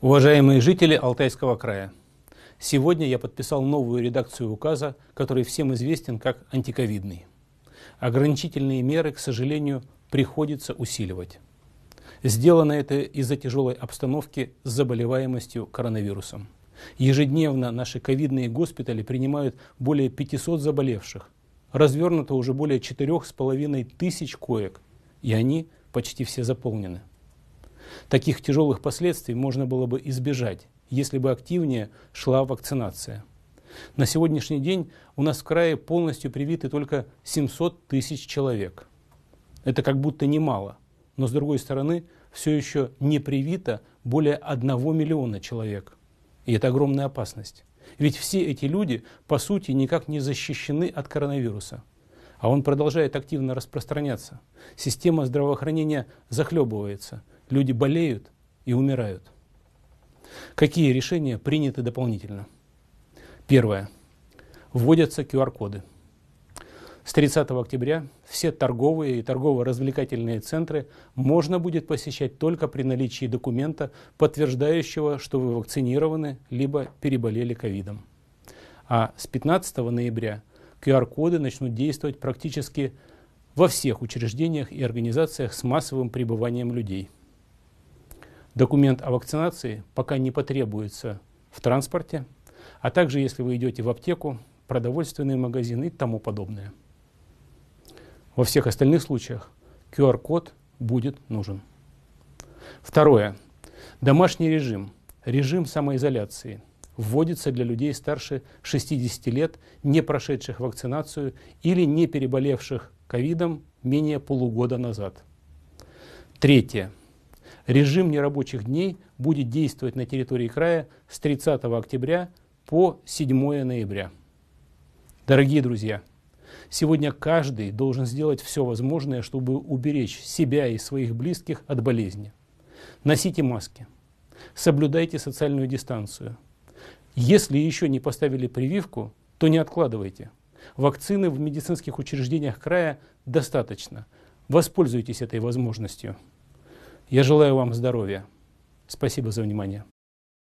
Уважаемые жители Алтайского края, сегодня я подписал новую редакцию указа, который всем известен как антиковидный. Ограничительные меры, к сожалению, приходится усиливать. Сделано это из-за тяжелой обстановки с заболеваемостью коронавирусом. Ежедневно наши ковидные госпитали принимают более 500 заболевших. Развернуто уже более 4,5 тысяч коек, и они почти все заполнены таких тяжелых последствий можно было бы избежать, если бы активнее шла вакцинация. На сегодняшний день у нас в крае полностью привиты только 700 тысяч человек. Это как будто немало, но с другой стороны все еще не привито более 1 миллиона человек. И это огромная опасность. Ведь все эти люди, по сути, никак не защищены от коронавируса. А он продолжает активно распространяться. Система здравоохранения захлебывается люди болеют и умирают. Какие решения приняты дополнительно? Первое. Вводятся QR-коды. С 30 октября все торговые и торгово-развлекательные центры можно будет посещать только при наличии документа, подтверждающего, что вы вакцинированы либо переболели ковидом. А с 15 ноября QR-коды начнут действовать практически во всех учреждениях и организациях с массовым пребыванием людей – Документ о вакцинации пока не потребуется в транспорте, а также если вы идете в аптеку, продовольственные магазины и тому подобное. Во всех остальных случаях QR-код будет нужен. Второе. Домашний режим, режим самоизоляции вводится для людей старше 60 лет, не прошедших вакцинацию или не переболевших ковидом менее полугода назад. Третье. Режим нерабочих дней будет действовать на территории края с 30 октября по 7 ноября. Дорогие друзья, сегодня каждый должен сделать все возможное, чтобы уберечь себя и своих близких от болезни. Носите маски, соблюдайте социальную дистанцию. Если еще не поставили прививку, то не откладывайте. Вакцины в медицинских учреждениях края достаточно. Воспользуйтесь этой возможностью. Я желаю вам здоровья. Спасибо за внимание.